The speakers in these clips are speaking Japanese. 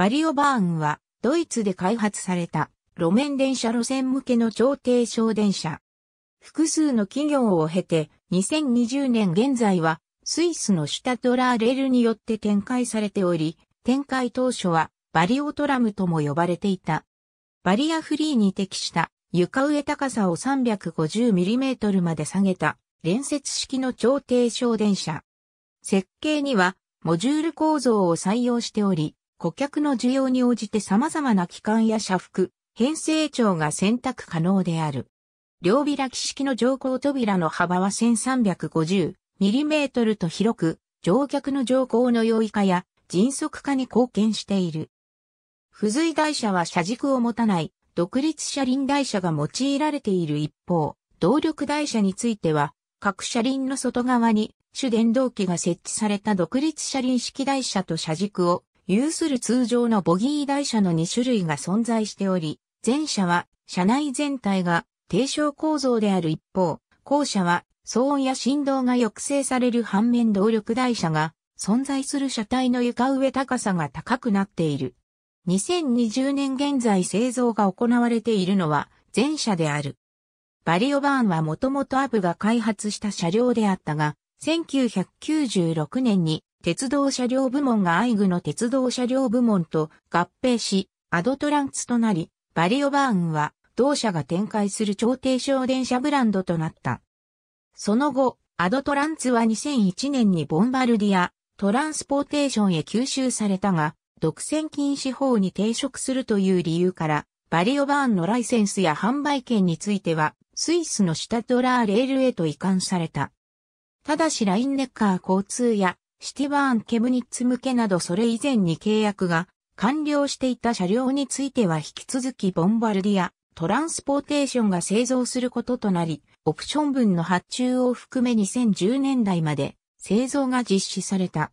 バリオバーンは、ドイツで開発された、路面電車路線向けの超低小電車。複数の企業を経て、2020年現在は、スイスのシュタトラーレールによって展開されており、展開当初は、バリオトラムとも呼ばれていた。バリアフリーに適した床上高さを 350mm まで下げた連接式の超低小電車。設計にはモジュール構造を採用しており、顧客の需要に応じて様々な機関や社服、編成長が選択可能である。両開き式の乗降扉の幅は 1350mm と広く、乗客の乗降の容易化や迅速化に貢献している。付随台車は車軸を持たない独立車輪台車が用いられている一方、動力台車については、各車輪の外側に主電動機が設置された独立車輪式台車と車軸を有する通常のボギー台車の2種類が存在しており、前者は車内全体が低床構造である一方、後者は騒音や振動が抑制される反面動力台車が存在する車体の床上高さが高くなっている。2020年現在製造が行われているのは前車である。バリオバーンはもともとアブが開発した車両であったが、1996年に鉄道車両部門がアイグの鉄道車両部門と合併し、アドトランツとなり、バリオバーンは同社が展開する超低省電車ブランドとなった。その後、アドトランツは2001年にボンバルディア、トランスポーテーションへ吸収されたが、独占禁止法に抵触するという理由から、バリオバーンのライセンスや販売権については、スイスのシュタトラーレールへと移管された。ただしラインネッカー交通やシティバーン・ケムニッツ向けなどそれ以前に契約が完了していた車両については引き続きボンバルディア、トランスポーテーションが製造することとなり、オプション分の発注を含め2010年代まで製造が実施された。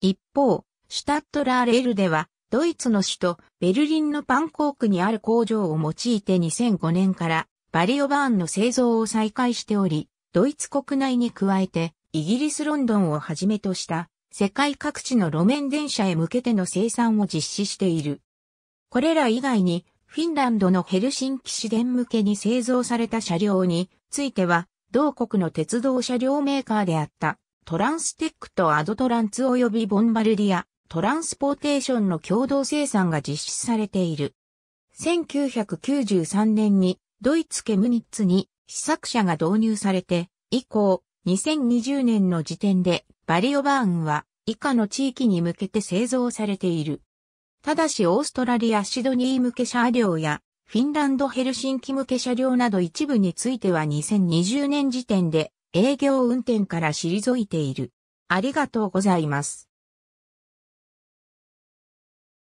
一方、シュタットラーレールでは、ドイツの首都ベルリンのパンコークにある工場を用いて2005年からバリオバーンの製造を再開しており、ドイツ国内に加えてイギリス・ロンドンをはじめとした世界各地の路面電車へ向けての生産を実施している。これら以外に、フィンランドのヘルシンキ市電向けに製造された車両については、同国の鉄道車両メーカーであったトランステックとアドトランツ及びボンバルディア、トランスポーテーションの共同生産が実施されている。1993年にドイツケムニッツに試作車が導入されて以降、2020年の時点でバリオバーンは以下の地域に向けて製造されている。ただしオーストラリアシドニー向け車両やフィンランドヘルシンキ向け車両など一部については2020年時点で営業運転から退いている。ありがとうございます。